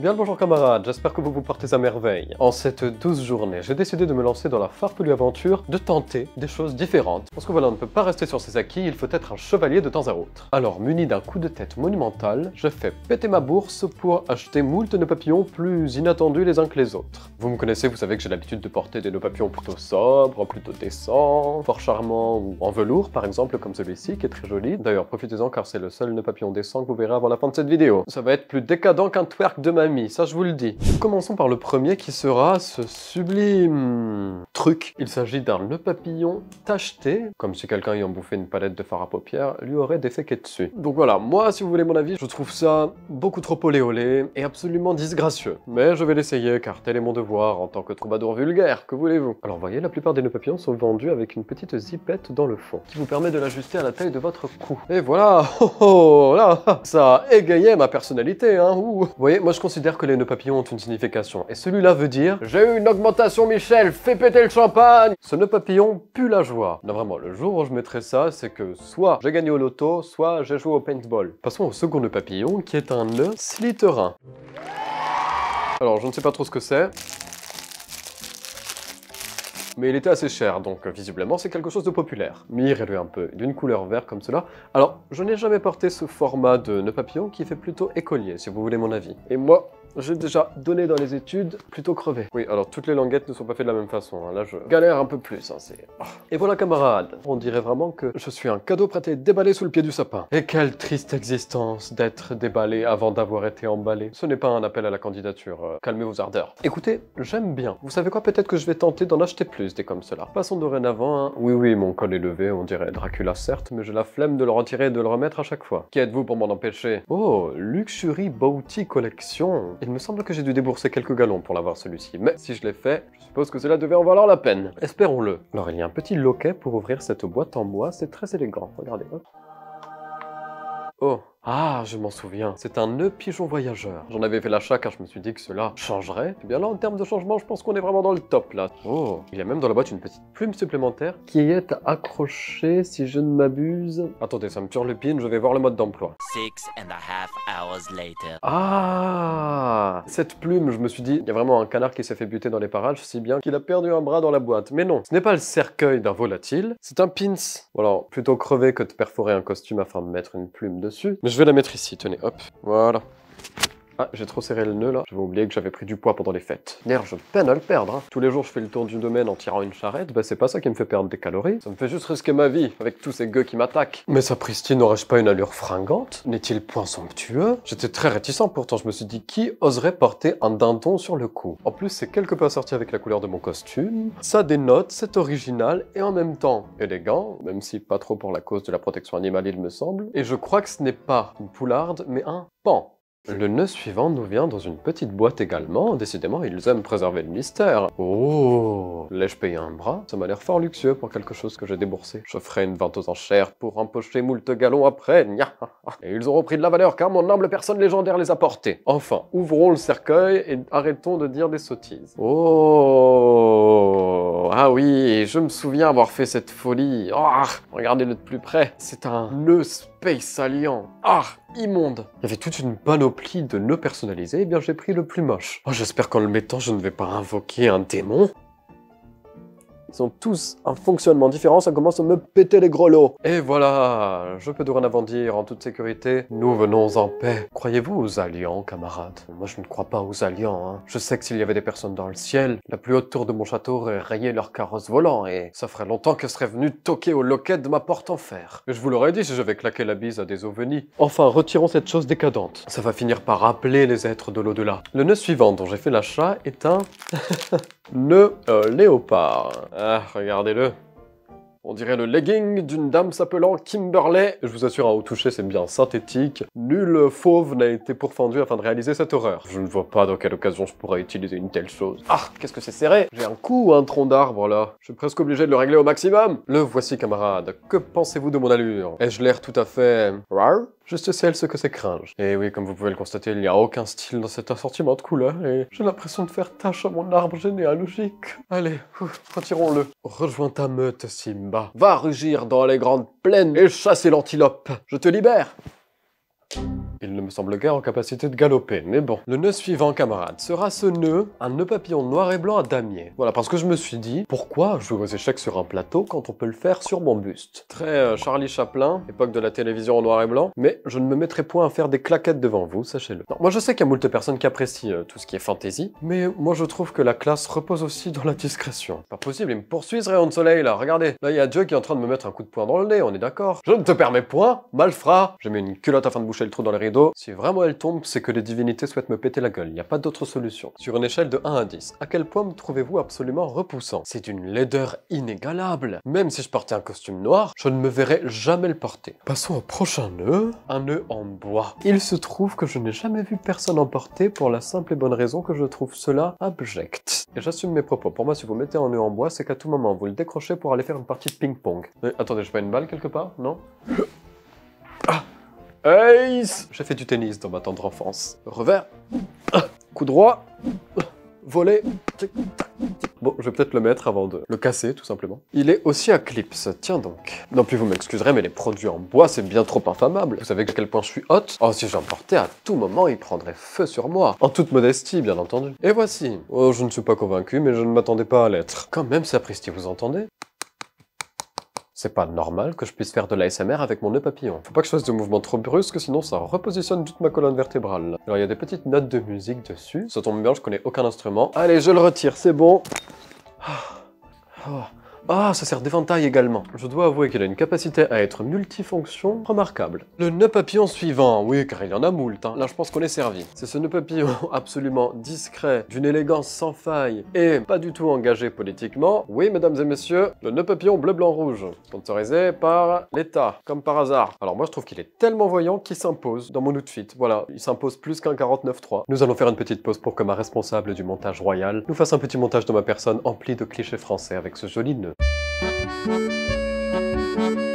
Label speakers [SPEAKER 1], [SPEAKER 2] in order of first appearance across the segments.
[SPEAKER 1] Bien le bonjour camarades, j'espère que vous vous portez à merveille. En cette douce journée, j'ai décidé de me lancer dans la farfelue aventure de tenter des choses différentes. Parce que voilà, on ne peut pas rester sur ses acquis, il faut être un chevalier de temps à autre. Alors, muni d'un coup de tête monumental, je fais péter ma bourse pour acheter moult nos papillons plus inattendus les uns que les autres. Vous me connaissez, vous savez que j'ai l'habitude de porter des nœuds papillons plutôt sobres, plutôt décents, fort charmants ou en velours par exemple, comme celui-ci qui est très joli. D'ailleurs, profitez-en car c'est le seul nœud papillon décent que vous verrez avant la fin de cette vidéo. Ça va être plus décadent qu'un twerk de ma ça je vous le dis. Commençons par le premier qui sera ce sublime truc. Il s'agit d'un le papillon tacheté, comme si quelqu'un ayant bouffé une palette de fard à paupières lui aurait déféqué dessus. Donc voilà, moi si vous voulez mon avis, je trouve ça beaucoup trop olé et absolument disgracieux. Mais je vais l'essayer car tel est mon devoir en tant que troubadour vulgaire, que voulez-vous Alors voyez, la plupart des nœuds papillons sont vendus avec une petite zipette dans le fond, qui vous permet de l'ajuster à la taille de votre cou. Et voilà, oh, oh, oh, là, ça a égayé ma personnalité, hein, Vous voyez, moi je considère considère que les nœuds papillons ont une signification. Et celui-là veut dire « J'ai eu une augmentation, Michel Fais péter le champagne !» Ce nœud papillon pue la joie. Non, vraiment, le jour où je mettrai ça, c'est que soit j'ai gagné au loto, soit j'ai joué au paintball. Passons au second nœud papillon, qui est un nœud slitterin. Alors, je ne sais pas trop ce que c'est mais il était assez cher, donc euh, visiblement c'est quelque chose de populaire. Mirez-le un peu, d'une couleur vert comme cela. Alors, je n'ai jamais porté ce format de nœud papillon qui fait plutôt écolier, si vous voulez mon avis. Et moi, j'ai déjà donné dans les études, plutôt crevé. Oui, alors toutes les languettes ne sont pas faites de la même façon. Hein. Là, je galère un peu plus. Hein, et voilà, camarades. On dirait vraiment que je suis un cadeau prêté déballé sous le pied du sapin. Et quelle triste existence d'être déballé avant d'avoir été emballé. Ce n'est pas un appel à la candidature. Euh, calmez vos ardeurs. Écoutez, j'aime bien. Vous savez quoi Peut-être que je vais tenter d'en acheter plus des comme cela. Passons dorénavant. Hein. Oui, oui, mon col est levé. On dirait Dracula, certes, mais j'ai la flemme de le retirer et de le remettre à chaque fois. Qui êtes-vous pour m'en empêcher Oh, Luxury Bounty Collection. Il me semble que j'ai dû débourser quelques galons pour l'avoir celui-ci, mais si je l'ai fait, je suppose que cela devait en valoir la peine. Espérons-le. Alors il y a un petit loquet pour ouvrir cette boîte en bois, c'est très élégant, regardez. Oh, ah, je m'en souviens, c'est un nœud pigeon voyageur. J'en avais fait l'achat car je me suis dit que cela changerait. Et eh bien là, en termes de changement, je pense qu'on est vraiment dans le top là. Oh, il y a même dans la boîte une petite plume supplémentaire qui est accrochée si je ne m'abuse. Attendez, ça me le pin. je vais voir le mode d'emploi. Ah, cette plume, je me suis dit, il y a vraiment un canard qui s'est fait buter dans les parages, si bien qu'il a perdu un bras dans la boîte. Mais non, ce n'est pas le cercueil d'un volatile, c'est un pins. Voilà, plutôt crever que de perforer un costume afin de mettre une plume dessus. Je vais la mettre ici, tenez, hop. Voilà. Ah, j'ai trop serré le nœud là. je vais oublier que j'avais pris du poids pendant les fêtes. Nerf, je peine à le perdre. Hein. Tous les jours, je fais le tour du domaine en tirant une charrette. Bah, c'est pas ça qui me fait perdre des calories. Ça me fait juste risquer ma vie avec tous ces gueux qui m'attaquent. Mais sa pristine n'aurais-je pas une allure fringante N'est-il point somptueux J'étais très réticent pourtant. Je me suis dit qui oserait porter un dindon sur le cou. En plus, c'est quelque peu assorti avec la couleur de mon costume. Ça dénote, c'est original et en même temps élégant, même si pas trop pour la cause de la protection animale, il me semble. Et je crois que ce n'est pas une poularde, mais un pan. Le nœud suivant nous vient dans une petite boîte également, décidément ils aiment préserver le mystère. Oh L'ai-je payé un bras Ça m'a l'air fort luxueux pour quelque chose que j'ai déboursé. Je ferai une vente aux enchères pour empocher moult galons après, gna Et ils auront repris de la valeur car mon humble personne légendaire les a portés. Enfin, ouvrons le cercueil et arrêtons de dire des sottises. Oh ah oui, je me souviens avoir fait cette folie. Ah, regardez-le de plus près. C'est un nœud Space Alien. Ah, immonde. Il y avait toute une panoplie de nœuds personnalisés. Eh bien, j'ai pris le plus moche. Oh, j'espère qu'en le mettant, je ne vais pas invoquer un démon. Ils ont tous un fonctionnement différent, ça commence à me péter les grelots. Et voilà, je peux dorénavant dire en toute sécurité, nous venons en paix. Croyez-vous aux alliants, camarades Moi je ne crois pas aux alliants, hein. Je sais que s'il y avait des personnes dans le ciel, la plus haute tour de mon château aurait rayé leur carrosse volant, et ça ferait longtemps que serait venu toquer au loquet de ma porte en fer. Et je vous l'aurais dit si j'avais claqué la bise à des ovnis. Enfin, retirons cette chose décadente. Ça va finir par rappeler les êtres de l'au-delà. Le nœud suivant dont j'ai fait l'achat est un... le euh, léopard. Ah, regardez-le. On dirait le legging d'une dame s'appelant Kimberley. Je vous assure, un hein, haut toucher, c'est bien synthétique. Nul fauve n'a été pourfendu afin de réaliser cette horreur. Je ne vois pas dans quelle occasion je pourrais utiliser une telle chose. Ah, qu'est-ce que c'est serré J'ai un coup ou un tronc d'arbre, là Je suis presque obligé de le régler au maximum Le voici, camarade. Que pensez-vous de mon allure Ai-je l'air tout à fait... Rare Juste celle ce que c'est cringe. Et oui, comme vous pouvez le constater, il n'y a aucun style dans cet assortiment de couleurs et j'ai l'impression de faire tâche à mon arbre généalogique. Allez, retirons-le. Rejoins ta meute, Simba. Va rugir dans les grandes plaines et chasser l'antilope. Je te libère. Il ne me semble guère en capacité de galoper, mais bon. Le nœud suivant, camarade, sera ce nœud, un nœud papillon noir et blanc à damier. Voilà, parce que je me suis dit, pourquoi jouer aux échecs sur un plateau quand on peut le faire sur mon buste Très euh, Charlie Chaplin, époque de la télévision en noir et blanc, mais je ne me mettrai point à faire des claquettes devant vous, sachez-le. Moi je sais qu'il y a moult personnes qui apprécient euh, tout ce qui est fantasy, mais moi je trouve que la classe repose aussi dans la discrétion. Pas possible, il me poursuit ce rayon de soleil là, regardez. Là il y a Dieu qui est en train de me mettre un coup de poing dans le nez, on est d'accord Je ne te permets point, malfrat Je mets une culotte afin de boucher le trou dans les si vraiment elle tombe, c'est que les divinités souhaitent me péter la gueule, il n'y a pas d'autre solution. Sur une échelle de 1 à 10, à quel point me trouvez-vous absolument repoussant C'est une laideur inégalable. Même si je portais un costume noir, je ne me verrais jamais le porter. Passons au prochain nœud, un nœud en bois. Il se trouve que je n'ai jamais vu personne en porter pour la simple et bonne raison que je trouve cela abject. Et j'assume mes propos, pour moi si vous mettez un nœud en bois, c'est qu'à tout moment vous le décrochez pour aller faire une partie de ping-pong. Attendez, je pas une balle quelque part Non Ace J'ai fait du tennis dans ma tendre enfance. Revers. Coup droit. Voler. Bon, je vais peut-être le mettre avant de le casser, tout simplement. Il est aussi à clips, tiens donc. Non plus, vous m'excuserez, mais les produits en bois, c'est bien trop infamable. Vous savez à quel point je suis hot Oh, si j'en portais, à tout moment, il prendrait feu sur moi. En toute modestie, bien entendu. Et voici. Oh, je ne suis pas convaincu, mais je ne m'attendais pas à l'être. Quand même, sapristi, vous entendez c'est pas normal que je puisse faire de l'ASMR avec mon nœud papillon. Faut pas que je fasse de mouvements trop brusques, sinon ça repositionne toute ma colonne vertébrale. Alors il y a des petites notes de musique dessus. Ça tombe bien, je connais aucun instrument. Allez, je le retire, c'est bon. Ah. Ah. Ah, ça sert d'éventail également. Je dois avouer qu'il a une capacité à être multifonction remarquable. Le nœud papillon suivant, oui, car il y en a moult, hein. là je pense qu'on est servi. C'est ce nœud papillon absolument discret, d'une élégance sans faille et pas du tout engagé politiquement. Oui, mesdames et messieurs, le nœud papillon bleu-blanc-rouge, sponsorisé par l'État, comme par hasard. Alors moi je trouve qu'il est tellement voyant qu'il s'impose dans mon outfit. Voilà, il s'impose plus qu'un 49.3. Nous allons faire une petite pause pour que ma responsable du montage royal nous fasse un petit montage de ma personne empli de clichés français avec ce joli nœud Thank you.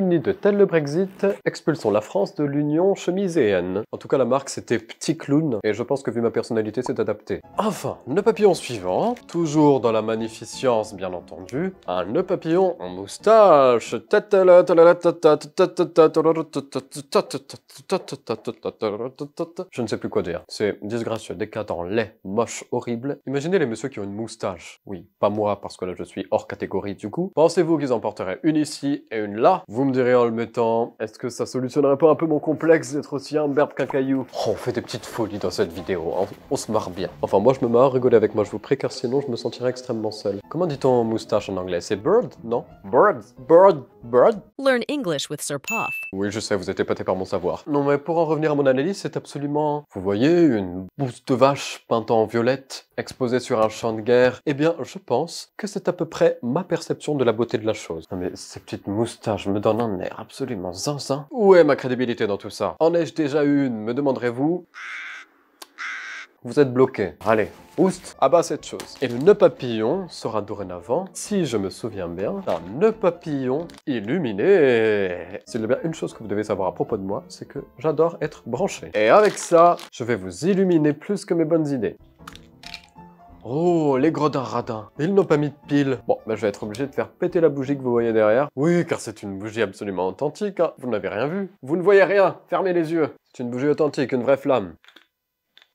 [SPEAKER 1] ni de tel le Brexit, expulsons la France de l'Union chemiséenne. En tout cas, la marque, c'était Petit Clown, et je pense que vu ma personnalité, c'est adapté. Enfin, le papillon suivant, toujours dans la magnificence, bien entendu, un nœud papillon en moustache. Je ne sais plus quoi dire. C'est disgracieux, décadent, laid, moche, horrible. Imaginez les messieurs qui ont une moustache. Oui, pas moi, parce que là, je suis hors catégorie du coup. Pensez-vous qu'ils en porteraient une ici et une là Vous me direz en le mettant, est-ce que ça solutionnerait pas un peu mon complexe d'être aussi berbe qu'un caillou oh, On fait des petites folies dans cette vidéo, hein. on se marre bien. Enfin moi je me marre, rigolez avec moi je vous prie car sinon je me sentirais extrêmement seul. Comment dit-on moustache en anglais C'est bird, non Bird, bird, bird Learn English with Sir Puff. Oui je sais, vous êtes épaté par mon savoir. Non mais pour en revenir à mon analyse, c'est absolument... Vous voyez, une bouse de vache peinte en violette, exposée sur un champ de guerre. Eh bien je pense que c'est à peu près ma perception de la beauté de la chose. Non mais ces petites moustaches me donnent en est absolument zinzin. Où est ma crédibilité dans tout ça En ai-je déjà une, me demanderez-vous vous êtes bloqué. Allez, oust, ah bah, cette chose. Et le nœud papillon sera dorénavant, si je me souviens bien, un nœud papillon illuminé. C'est bien une chose que vous devez savoir à propos de moi, c'est que j'adore être branché. Et avec ça, je vais vous illuminer plus que mes bonnes idées. Oh, les gredins radins. Ils n'ont pas mis de pile. Bon, bah je vais être obligé de faire péter la bougie que vous voyez derrière. Oui, car c'est une bougie absolument authentique, hein. Vous n'avez rien vu. Vous ne voyez rien. Fermez les yeux. C'est une bougie authentique, une vraie flamme.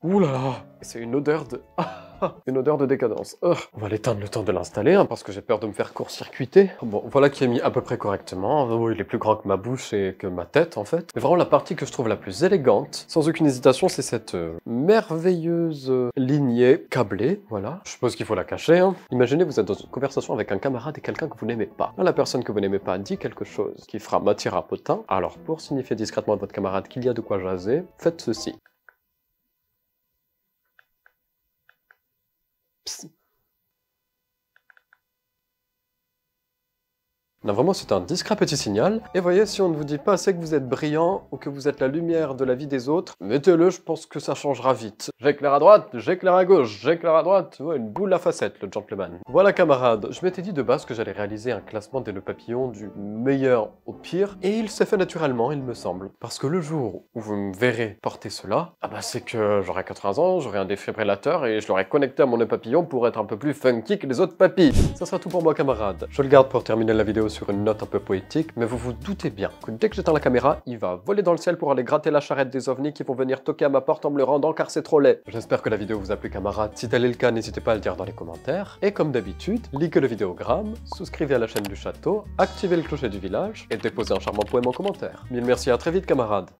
[SPEAKER 1] Ouh là là. C'est une odeur de... une odeur de décadence. Oh. On va l'éteindre le temps de l'installer, hein, parce que j'ai peur de me faire court-circuiter. Bon, voilà qui est mis à peu près correctement. Oh, il est plus grand que ma bouche et que ma tête, en fait. Mais vraiment, la partie que je trouve la plus élégante, sans aucune hésitation, c'est cette euh, merveilleuse euh, lignée câblée, voilà. Je suppose qu'il faut la cacher, hein. Imaginez, vous êtes dans une conversation avec un camarade et quelqu'un que vous n'aimez pas. la personne que vous n'aimez pas dit quelque chose qui fera matière à potin. Alors, pour signifier discrètement à votre camarade qu'il y a de quoi jaser, faites ceci. Non, vraiment, c'est un discret petit signal. Et voyez, si on ne vous dit pas assez que vous êtes brillant ou que vous êtes la lumière de la vie des autres, mettez-le, je pense que ça changera vite. J'éclaire à droite, j'éclaire à gauche, j'éclaire à droite. Ouais, une boule à facettes, le gentleman. Voilà, camarade je m'étais dit de base que j'allais réaliser un classement des nœuds papillons du meilleur au pire, et il s'est fait naturellement, il me semble. Parce que le jour où vous me verrez porter cela, ah bah c'est que j'aurai 80 ans, j'aurai un défibrillateur et je l'aurai connecté à mon nœud papillon pour être un peu plus funky que les autres papilles. Ça sera tout pour moi, camarade Je le garde pour terminer la vidéo sur une note un peu poétique, mais vous vous doutez bien que dès que j'éteins la caméra, il va voler dans le ciel pour aller gratter la charrette des ovnis qui vont venir toquer à ma porte en me le rendant car c'est trop laid. J'espère que la vidéo vous a plu camarade, si tel est le cas n'hésitez pas à le dire dans les commentaires, et comme d'habitude, likez le vidéogramme, souscrivez à la chaîne du château, activez le clocher du village, et déposez un charmant poème en commentaire. Mille merci à très vite camarades